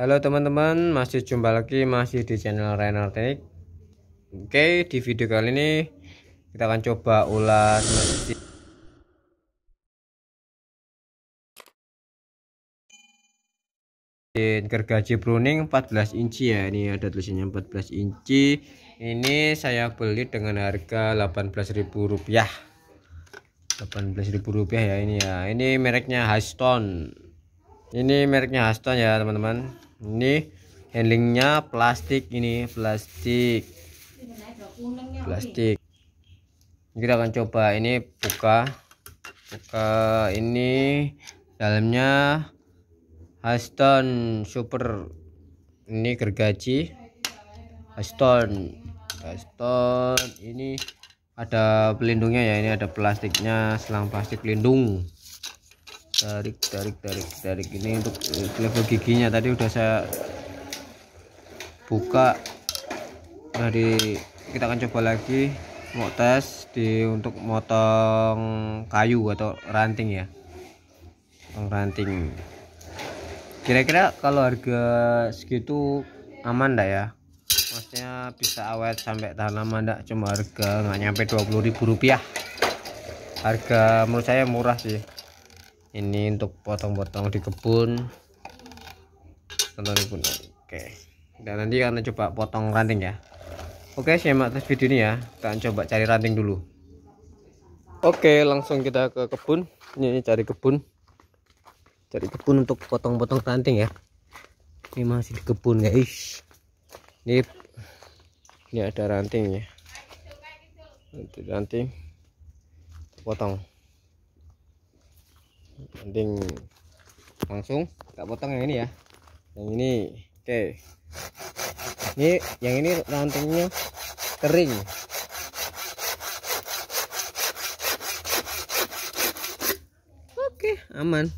Halo teman-teman, masih jumpa lagi masih di channel Renal Teknik. Oke, di video kali ini kita akan coba ulas mesin gergaji pruning 14 inci ya. Ini ada tulisannya 14 inci. Ini saya beli dengan harga 18000 rupiah. 18000 rupiah ya ini ya. Ini mereknya Haston. Ini mereknya Haston ya, teman-teman ini handlingnya plastik ini plastik plastik kita akan coba ini buka buka ini dalamnya Aston super ini gergaji Aston Aston ini ada pelindungnya ya ini ada plastiknya selang plastik pelindung tarik tarik tarik tarik ini untuk eh, level giginya tadi udah saya buka dari kita akan coba lagi mau tes di untuk motong kayu atau ranting ya motong ranting kira-kira kalau harga segitu aman enggak ya maksudnya bisa awet sampai tahan lama enggak cuma harga nggak nyampe 20.000 rupiah harga menurut saya murah sih ini untuk potong-potong di kebun tonton kebun oke dan nanti akan coba potong ranting ya oke simak terus video ini ya kita coba cari ranting dulu oke langsung kita ke kebun ini, cari kebun cari kebun untuk potong-potong ranting ya ini masih di kebun guys ini ini ada ranting rantingnya ranting potong penting langsung nggak potong yang ini ya yang ini oke okay. ini yang ini rantingnya kering oke okay, aman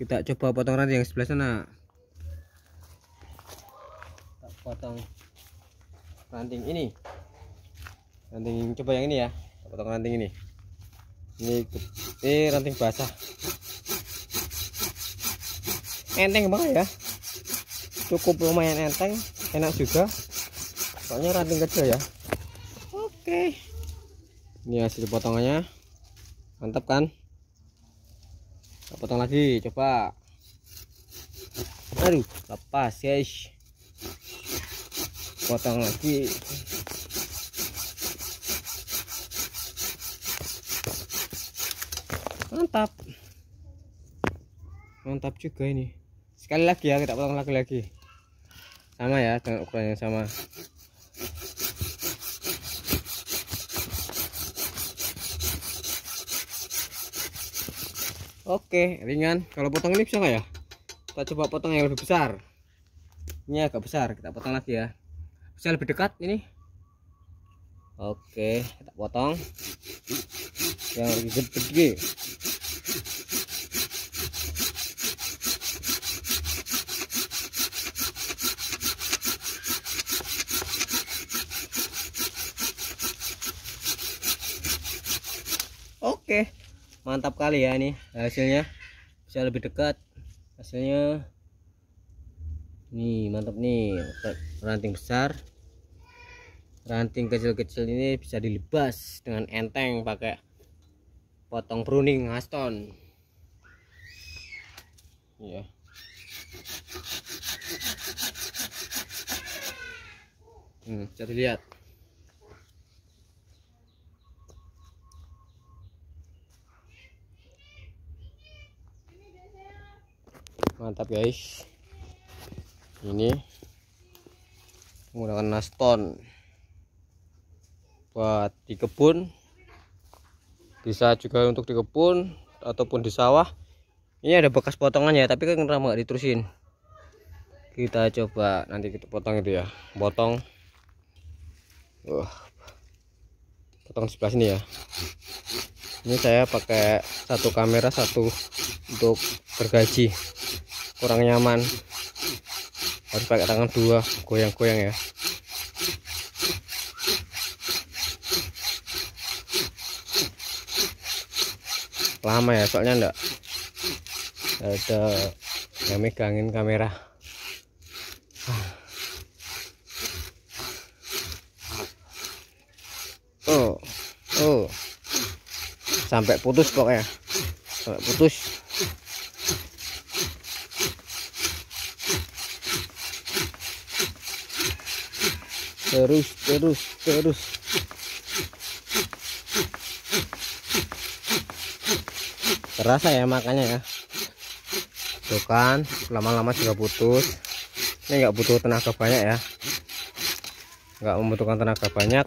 kita coba potong ranting yang sebelah sana kita potong ranting ini ranting coba yang ini ya potong ranting ini ini eh ranting basah enteng banget ya cukup lumayan enteng enak juga soalnya ranting kecil ya oke ini hasil potongannya mantap kan Kita potong lagi coba aduh lepas guys potong lagi mantap mantap juga ini sekali lagi ya kita potong lagi-lagi sama ya dengan ukuran yang sama Oke, ringan. Kalau potong ini bisa nggak ya? Kita coba potong yang lebih besar. Ini agak besar, kita potong lagi ya. Bisa lebih dekat ini. Oke, kita potong yang lagi gede-gede Oke, mantap kali ya ini hasilnya. Bisa lebih dekat hasilnya. Nih, mantap nih. Ranting besar. Ranting kecil-kecil ini bisa dilepas dengan enteng pakai potong pruning Aston ya yeah. hmm, cari lihat. mantap guys ini menggunakan naston buat di kebun bisa juga untuk di kebun ataupun di sawah ini ada bekas potongannya, tapi kan kenapa nggak diterusin kita coba nanti kita potong itu ya potong uh, potong sebelah sini ya ini saya pakai satu kamera satu untuk bergaji kurang nyaman harus pakai tangan dua goyang-goyang ya lama ya soalnya enggak, ada yang megangin kamera oh oh sampai putus pokoknya sampai putus terus terus terus terasa ya makanya ya tuh kan lama-lama juga putus ini nggak butuh tenaga banyak ya nggak membutuhkan tenaga banyak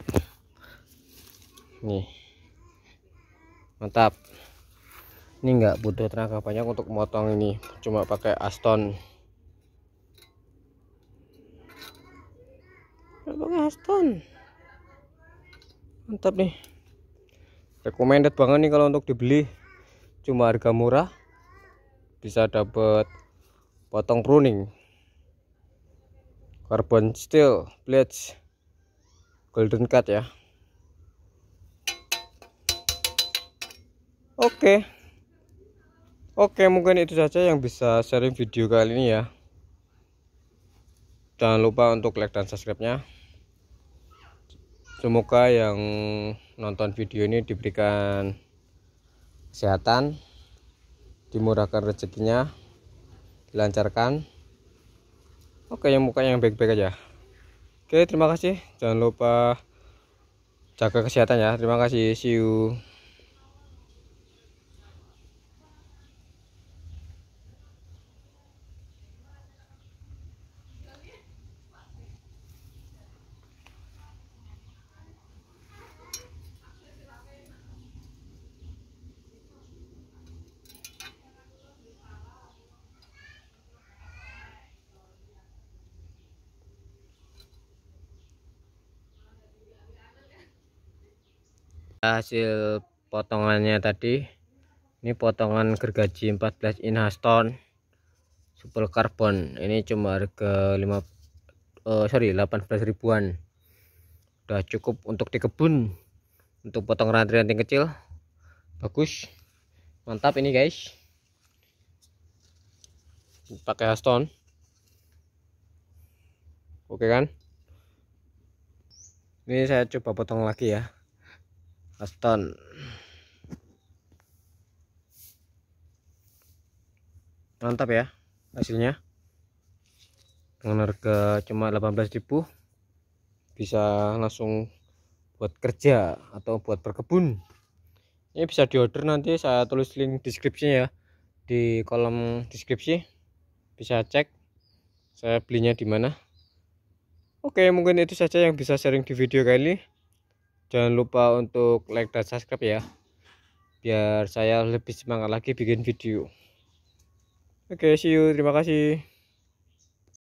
nih mantap ini nggak butuh tenaga banyak untuk motong ini cuma pakai aston pakai aston mantap nih recommended banget nih kalau untuk dibeli cuma harga murah bisa dapat potong pruning carbon steel blades golden cut ya oke oke mungkin itu saja yang bisa sharing video kali ini ya jangan lupa untuk like dan subscribe nya semoga yang nonton video ini diberikan kesehatan dimurahkan rezekinya dilancarkan oke yang muka yang baik-baik aja oke terima kasih jangan lupa jaga kesehatan ya terima kasih see you hasil potongannya tadi ini potongan gergaji 14 in Haston super karbon ini cuma harga 5 uh, eh, sorry 18 ribuan udah cukup untuk di kebun untuk potong ranting-ranting kecil bagus mantap ini guys pakai Haston oke kan ini saya coba potong lagi ya Aston mantap ya hasilnya dengan harga cuma 18.000 bisa langsung buat kerja atau buat berkebun ini bisa diorder nanti saya tulis link deskripsi ya di kolom deskripsi bisa cek saya belinya di mana oke mungkin itu saja yang bisa sharing di video kali ini jangan lupa untuk like dan subscribe ya biar saya lebih semangat lagi bikin video oke okay, see you terima kasih